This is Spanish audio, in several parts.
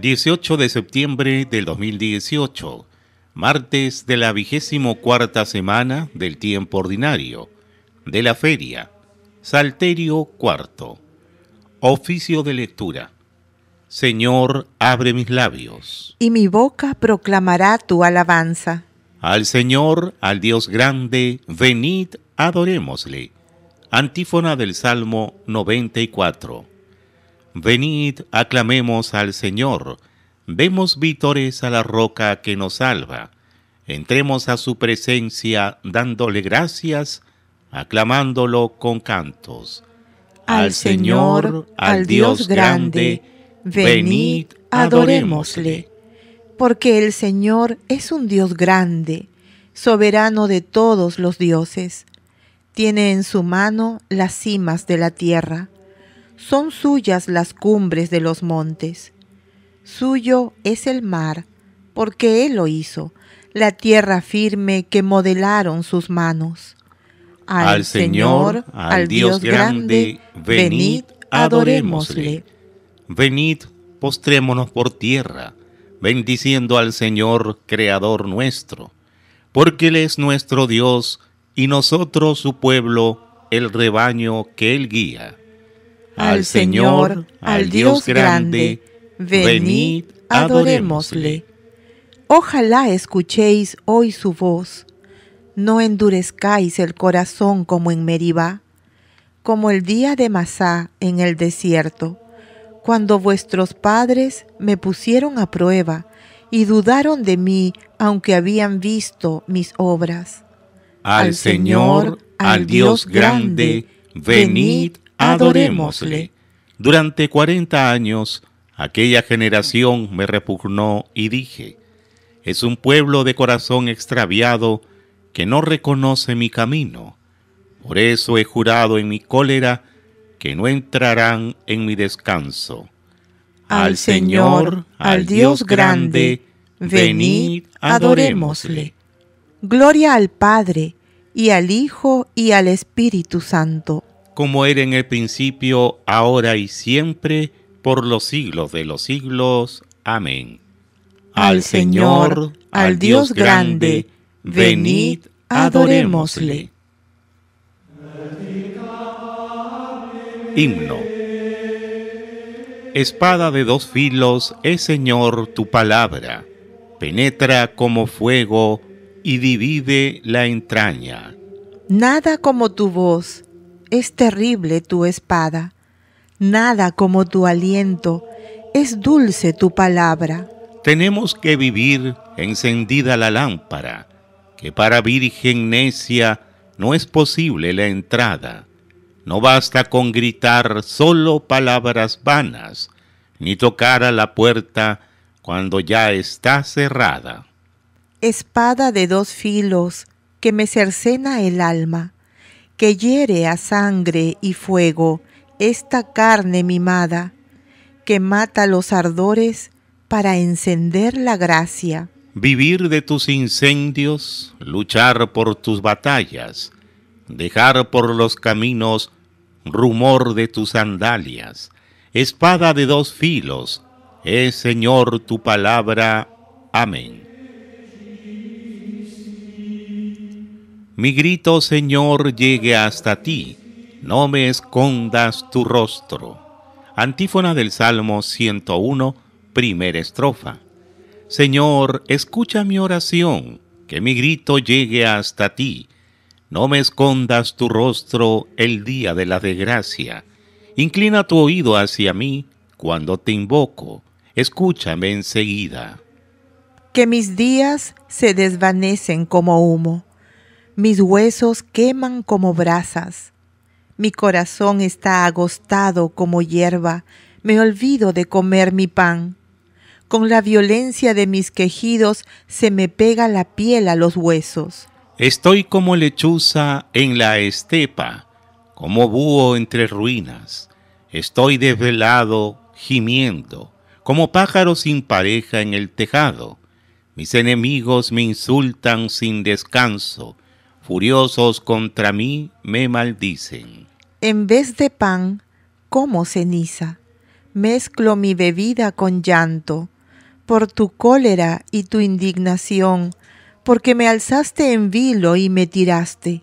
18 de septiembre del 2018, martes de la vigésimo cuarta semana del tiempo ordinario, de la feria, Salterio cuarto, oficio de lectura. Señor, abre mis labios. Y mi boca proclamará tu alabanza. Al Señor, al Dios grande, venid, adorémosle. Antífona del Salmo 94. Venid, aclamemos al Señor, vemos vítores a la roca que nos salva, entremos a su presencia dándole gracias, aclamándolo con cantos. Al Señor, al Dios grande, venid, adorémosle. Porque el Señor es un Dios grande, soberano de todos los dioses. Tiene en su mano las cimas de la tierra son suyas las cumbres de los montes. Suyo es el mar, porque Él lo hizo, la tierra firme que modelaron sus manos. Al, Señor, al, Dios, grande, grande, venid, adorémosle. Venid, postrémonos por tierra, bendiciendo al Señor, Creador nuestro, porque Él es nuestro Dios y nosotros su pueblo, el rebaño que Él guía al Señor, al Dios grande, venid, adorémosle. Ojalá escuchéis hoy su voz, no endurezcáis el corazón como en Meribá, como el día de Masá en el desierto, cuando vuestros padres me pusieron a prueba y dudaron de mí, aunque habían visto mis obras. Al, al Señor, al Dios grande, venid, adorémosle. Durante cuarenta años aquella generación me repugnó y dije, es un pueblo de corazón extraviado que no reconoce mi camino. Por eso he jurado en mi cólera que no entrarán en mi descanso. Al Señor, al Dios grande, venid, adorémosle. Gloria al Padre, y al Hijo, y al Espíritu Santo como era en el principio, ahora y siempre, por los siglos de los siglos. Amén. Al Señor, al Dios grande, venid, adorémosle. Himno. Espada de dos filos es, Señor, tu palabra. Penetra como fuego y divide la entraña. Nada como tu voz es terrible tu espada, nada como tu aliento, es dulce tu palabra. Tenemos que vivir encendida la lámpara, que para virgen necia no es posible la entrada. No basta con gritar solo palabras vanas, ni tocar a la puerta cuando ya está cerrada. Espada de dos filos que me cercena el alma, que hiere a sangre y fuego esta carne mimada, que mata los ardores para encender la gracia. Vivir de tus incendios, luchar por tus batallas, dejar por los caminos rumor de tus sandalias, espada de dos filos, es Señor tu palabra. Amén. mi grito, Señor, llegue hasta ti, no me escondas tu rostro. Antífona del Salmo 101, primera estrofa. Señor, escucha mi oración, que mi grito llegue hasta ti. No me escondas tu rostro el día de la desgracia. Inclina tu oído hacia mí cuando te invoco. Escúchame enseguida. Que mis días se desvanecen como humo mis huesos queman como brasas. Mi corazón está agostado como hierba, me olvido de comer mi pan. Con la violencia de mis quejidos se me pega la piel a los huesos. Estoy como lechuza en la estepa, como búho entre ruinas. Estoy desvelado, gimiendo, como pájaro sin pareja en el tejado. Mis enemigos me insultan sin descanso Furiosos contra mí me maldicen. En vez de pan, como ceniza. Mezclo mi bebida con llanto, por tu cólera y tu indignación, porque me alzaste en vilo y me tiraste.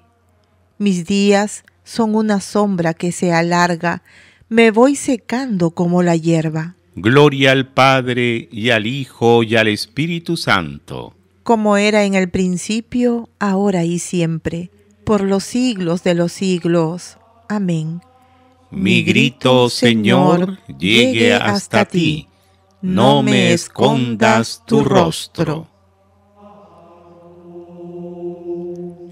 Mis días son una sombra que se alarga, me voy secando como la hierba. Gloria al Padre y al Hijo y al Espíritu Santo como era en el principio, ahora y siempre, por los siglos de los siglos. Amén. Mi grito, Señor, llegue hasta ti. No me escondas tu rostro.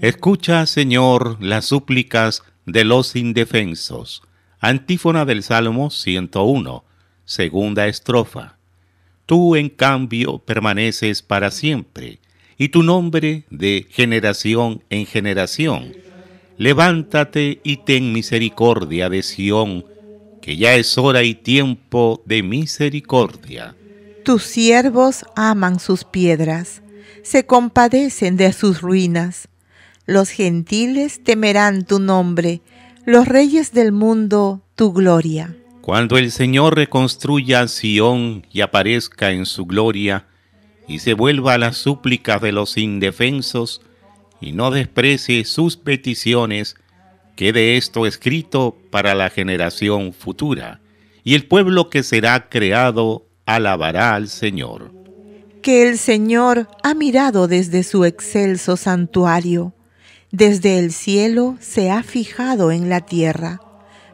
Escucha, Señor, las súplicas de los indefensos. Antífona del Salmo 101, segunda estrofa. Tú, en cambio, permaneces para siempre y tu nombre de generación en generación. Levántate y ten misericordia de Sión, que ya es hora y tiempo de misericordia. Tus siervos aman sus piedras, se compadecen de sus ruinas. Los gentiles temerán tu nombre, los reyes del mundo tu gloria. Cuando el Señor reconstruya Sión y aparezca en su gloria, y se vuelva a las súplicas de los indefensos y no desprecie sus peticiones, quede esto escrito para la generación futura, y el pueblo que será creado alabará al Señor. Que el Señor ha mirado desde su excelso santuario, desde el cielo se ha fijado en la tierra,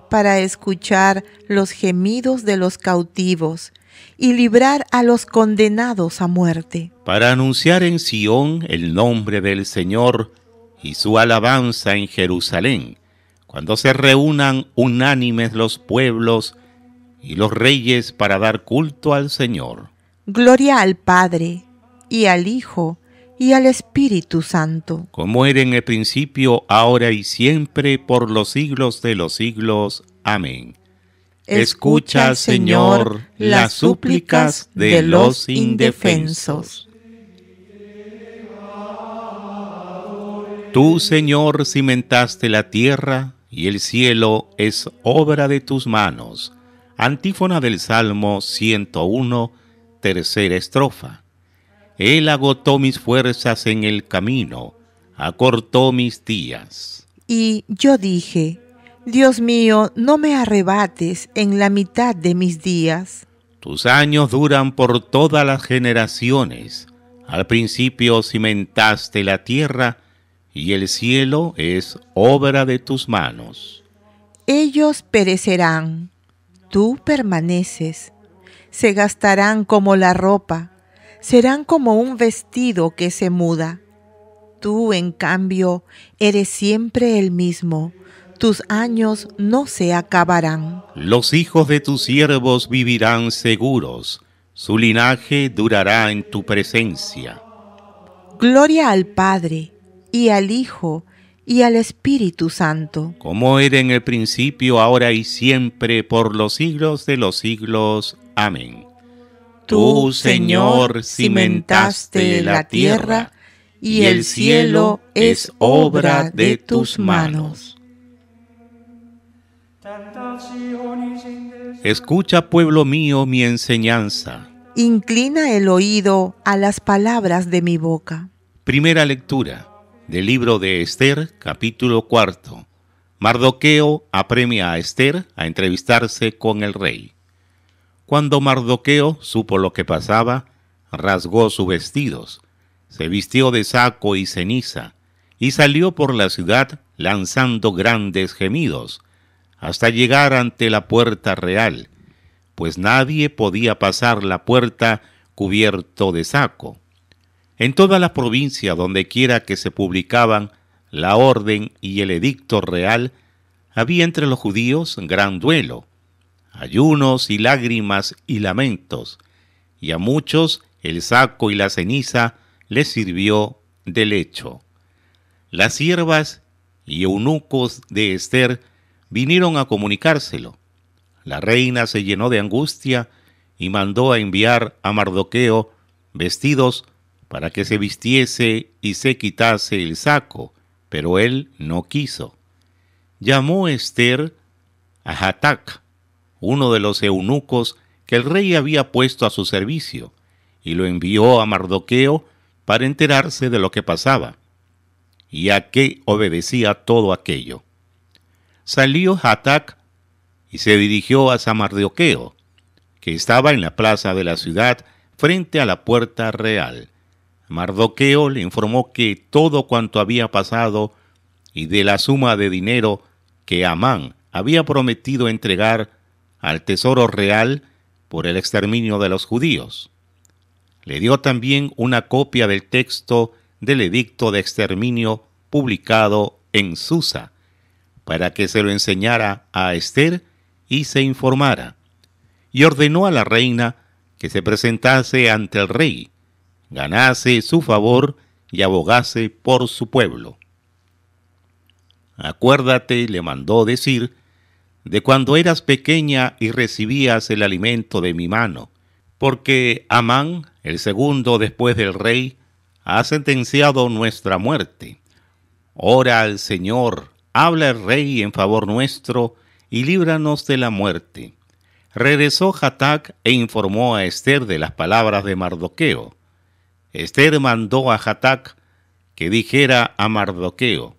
para escuchar los gemidos de los cautivos, y librar a los condenados a muerte. Para anunciar en Sión el nombre del Señor y su alabanza en Jerusalén, cuando se reúnan unánimes los pueblos y los reyes para dar culto al Señor. Gloria al Padre, y al Hijo, y al Espíritu Santo. Como era en el principio, ahora y siempre, por los siglos de los siglos. Amén. Escucha, Señor, las súplicas de los indefensos. Tú, Señor, cimentaste la tierra y el cielo es obra de tus manos. Antífona del Salmo 101, tercera estrofa. Él agotó mis fuerzas en el camino, acortó mis días. Y yo dije, Dios mío, no me arrebates en la mitad de mis días. Tus años duran por todas las generaciones. Al principio cimentaste la tierra y el cielo es obra de tus manos. Ellos perecerán, tú permaneces. Se gastarán como la ropa, serán como un vestido que se muda. Tú, en cambio, eres siempre el mismo tus años no se acabarán. Los hijos de tus siervos vivirán seguros, su linaje durará en tu presencia. Gloria al Padre, y al Hijo, y al Espíritu Santo. Como era en el principio, ahora y siempre, por los siglos de los siglos. Amén. Tú, Señor, cimentaste la tierra, y el cielo es obra de tus manos. Escucha, pueblo mío, mi enseñanza. Inclina el oído a las palabras de mi boca. Primera lectura del libro de Esther, capítulo cuarto. Mardoqueo apremia a Esther a entrevistarse con el rey. Cuando Mardoqueo supo lo que pasaba, rasgó sus vestidos, se vistió de saco y ceniza, y salió por la ciudad lanzando grandes gemidos hasta llegar ante la puerta real, pues nadie podía pasar la puerta cubierto de saco. En toda la provincia donde quiera que se publicaban la orden y el edicto real, había entre los judíos gran duelo, ayunos y lágrimas y lamentos, y a muchos el saco y la ceniza les sirvió de lecho. Las siervas y eunucos de Esther vinieron a comunicárselo. La reina se llenó de angustia y mandó a enviar a Mardoqueo vestidos para que se vistiese y se quitase el saco, pero él no quiso. Llamó Esther a Hatac, uno de los eunucos que el rey había puesto a su servicio, y lo envió a Mardoqueo para enterarse de lo que pasaba y a qué obedecía todo aquello salió hatak y se dirigió a Samardioqueo, que estaba en la plaza de la ciudad frente a la puerta real. Mardoqueo le informó que todo cuanto había pasado y de la suma de dinero que Amán había prometido entregar al tesoro real por el exterminio de los judíos. Le dio también una copia del texto del edicto de exterminio publicado en Susa, para que se lo enseñara a Esther y se informara, y ordenó a la reina que se presentase ante el rey, ganase su favor y abogase por su pueblo. Acuérdate, le mandó decir, de cuando eras pequeña y recibías el alimento de mi mano, porque Amán, el segundo después del rey, ha sentenciado nuestra muerte. Ora al Señor, Habla el rey en favor nuestro y líbranos de la muerte. Regresó Jatac e informó a Esther de las palabras de Mardoqueo. Esther mandó a Jatac que dijera a Mardoqueo,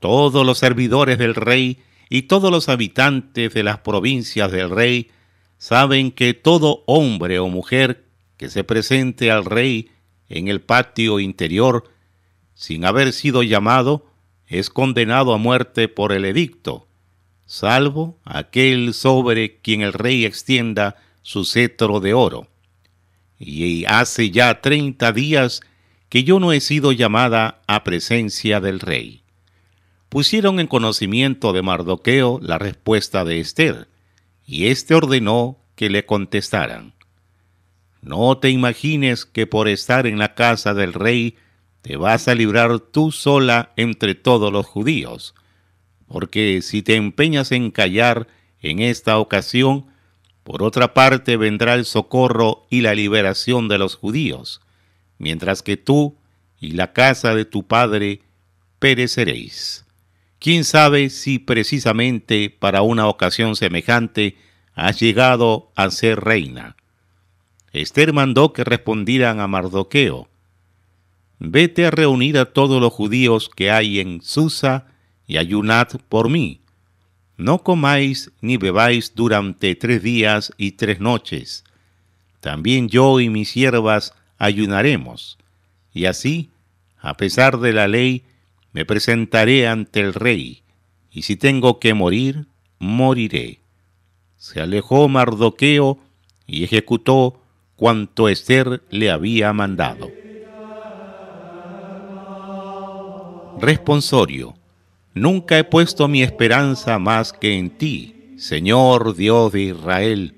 todos los servidores del rey y todos los habitantes de las provincias del rey saben que todo hombre o mujer que se presente al rey en el patio interior sin haber sido llamado es condenado a muerte por el edicto, salvo aquel sobre quien el rey extienda su cetro de oro. Y hace ya treinta días que yo no he sido llamada a presencia del rey. Pusieron en conocimiento de Mardoqueo la respuesta de Esther, y éste ordenó que le contestaran. No te imagines que por estar en la casa del rey te vas a librar tú sola entre todos los judíos, porque si te empeñas en callar en esta ocasión, por otra parte vendrá el socorro y la liberación de los judíos, mientras que tú y la casa de tu padre pereceréis. ¿Quién sabe si precisamente para una ocasión semejante has llegado a ser reina? Esther mandó que respondieran a Mardoqueo, vete a reunir a todos los judíos que hay en Susa y ayunad por mí. No comáis ni bebáis durante tres días y tres noches. También yo y mis siervas ayunaremos. Y así, a pesar de la ley, me presentaré ante el rey, y si tengo que morir, moriré. Se alejó Mardoqueo y ejecutó cuanto Esther le había mandado. Responsorio. Nunca he puesto mi esperanza más que en ti, Señor Dios de Israel.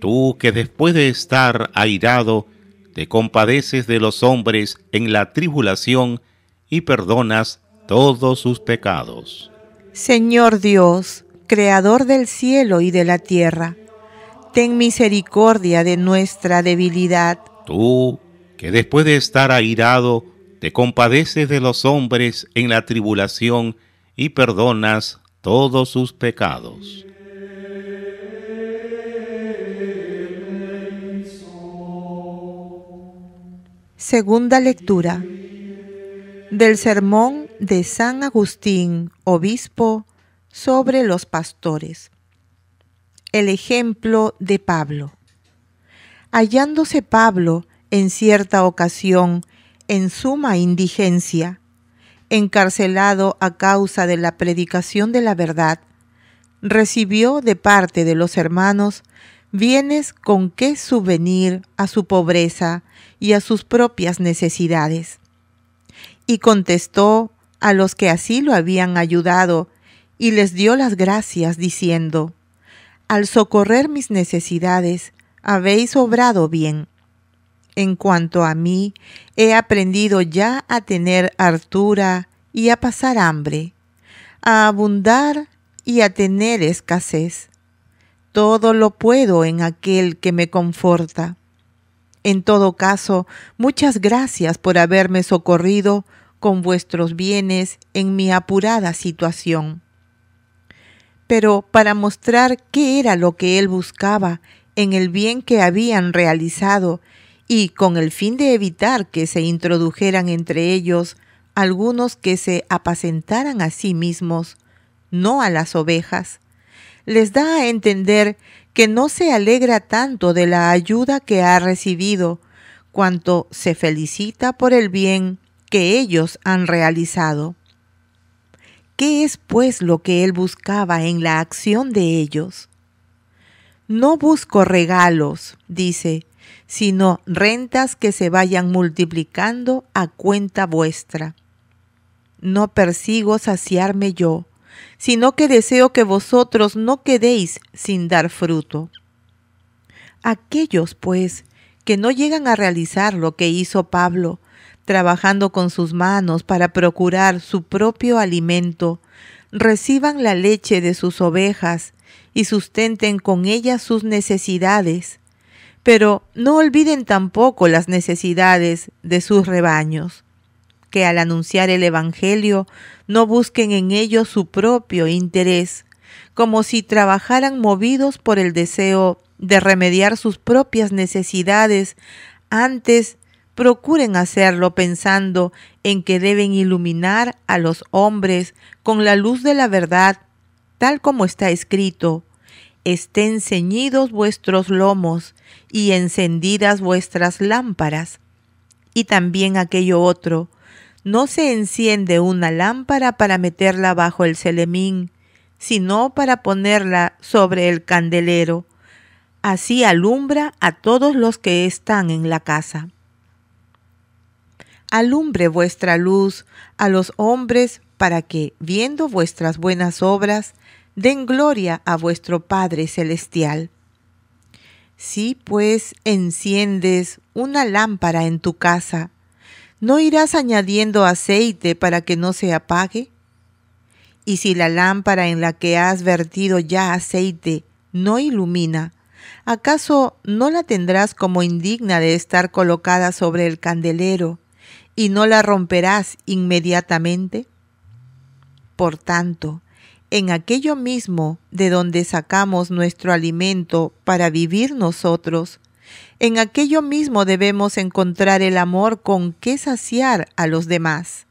Tú que después de estar airado, te compadeces de los hombres en la tribulación y perdonas todos sus pecados. Señor Dios, Creador del cielo y de la tierra, ten misericordia de nuestra debilidad. Tú que después de estar airado, te compadeces de los hombres en la tribulación y perdonas todos sus pecados. Segunda lectura del sermón de San Agustín, obispo, sobre los pastores. El ejemplo de Pablo. Hallándose Pablo en cierta ocasión en suma indigencia, encarcelado a causa de la predicación de la verdad, recibió de parte de los hermanos bienes con que subvenir a su pobreza y a sus propias necesidades. Y contestó a los que así lo habían ayudado y les dio las gracias diciendo, Al socorrer mis necesidades, habéis obrado bien. En cuanto a mí, he aprendido ya a tener hartura y a pasar hambre, a abundar y a tener escasez. Todo lo puedo en aquel que me conforta. En todo caso, muchas gracias por haberme socorrido con vuestros bienes en mi apurada situación. Pero para mostrar qué era lo que él buscaba en el bien que habían realizado y con el fin de evitar que se introdujeran entre ellos algunos que se apacentaran a sí mismos, no a las ovejas, les da a entender que no se alegra tanto de la ayuda que ha recibido, cuanto se felicita por el bien que ellos han realizado. ¿Qué es pues lo que él buscaba en la acción de ellos? No busco regalos, dice, sino rentas que se vayan multiplicando a cuenta vuestra. No persigo saciarme yo, sino que deseo que vosotros no quedéis sin dar fruto. Aquellos, pues, que no llegan a realizar lo que hizo Pablo, trabajando con sus manos para procurar su propio alimento, reciban la leche de sus ovejas y sustenten con ella sus necesidades, pero no olviden tampoco las necesidades de sus rebaños, que al anunciar el Evangelio no busquen en ello su propio interés, como si trabajaran movidos por el deseo de remediar sus propias necesidades, antes procuren hacerlo pensando en que deben iluminar a los hombres con la luz de la verdad, tal como está escrito, estén ceñidos vuestros lomos y encendidas vuestras lámparas. Y también aquello otro, no se enciende una lámpara para meterla bajo el celemín, sino para ponerla sobre el candelero. Así alumbra a todos los que están en la casa. Alumbre vuestra luz a los hombres para que, viendo vuestras buenas obras, den gloria a vuestro Padre Celestial. Si pues enciendes una lámpara en tu casa, ¿no irás añadiendo aceite para que no se apague? Y si la lámpara en la que has vertido ya aceite no ilumina, ¿acaso no la tendrás como indigna de estar colocada sobre el candelero y no la romperás inmediatamente? Por tanto, en aquello mismo de donde sacamos nuestro alimento para vivir nosotros, en aquello mismo debemos encontrar el amor con que saciar a los demás.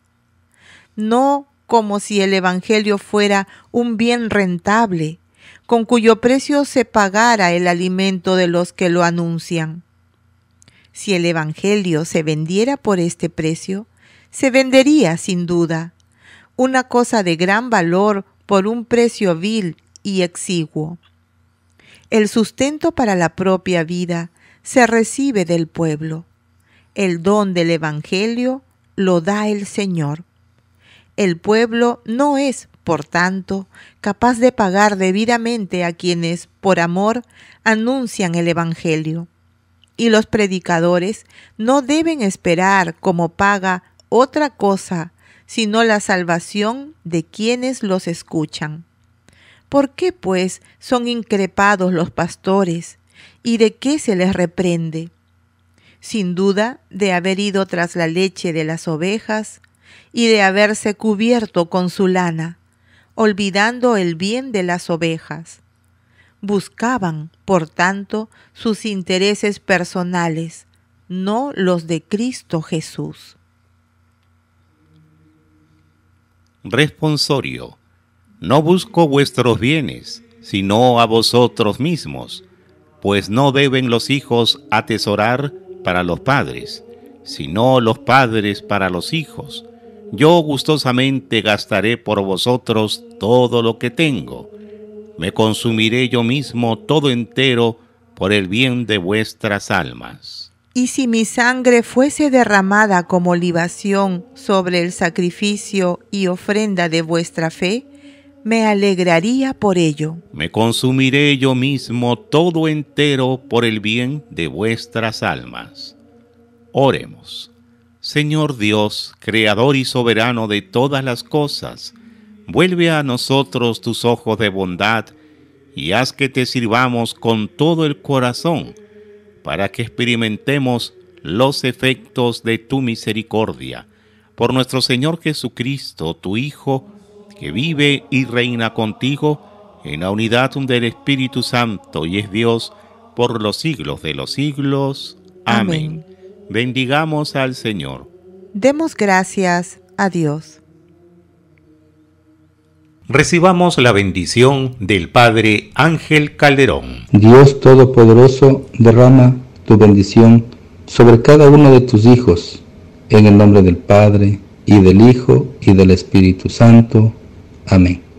No como si el Evangelio fuera un bien rentable, con cuyo precio se pagara el alimento de los que lo anuncian. Si el Evangelio se vendiera por este precio, se vendería sin duda, una cosa de gran valor por un precio vil y exiguo. El sustento para la propia vida se recibe del pueblo. El don del Evangelio lo da el Señor. El pueblo no es, por tanto, capaz de pagar debidamente a quienes, por amor, anuncian el Evangelio. Y los predicadores no deben esperar como paga otra cosa sino la salvación de quienes los escuchan. ¿Por qué, pues, son increpados los pastores? ¿Y de qué se les reprende? Sin duda, de haber ido tras la leche de las ovejas y de haberse cubierto con su lana, olvidando el bien de las ovejas. Buscaban, por tanto, sus intereses personales, no los de Cristo Jesús. Responsorio. No busco vuestros bienes, sino a vosotros mismos, pues no deben los hijos atesorar para los padres, sino los padres para los hijos. Yo gustosamente gastaré por vosotros todo lo que tengo. Me consumiré yo mismo todo entero por el bien de vuestras almas. Y si mi sangre fuese derramada como libación sobre el sacrificio y ofrenda de vuestra fe, me alegraría por ello. Me consumiré yo mismo todo entero por el bien de vuestras almas. Oremos. Señor Dios, Creador y Soberano de todas las cosas, vuelve a nosotros tus ojos de bondad y haz que te sirvamos con todo el corazón para que experimentemos los efectos de tu misericordia. Por nuestro Señor Jesucristo, tu Hijo, que vive y reina contigo en la unidad del Espíritu Santo y es Dios por los siglos de los siglos. Amén. Bendigamos al Señor. Demos gracias a Dios recibamos la bendición del Padre Ángel Calderón. Dios Todopoderoso, derrama tu bendición sobre cada uno de tus hijos, en el nombre del Padre, y del Hijo, y del Espíritu Santo. Amén.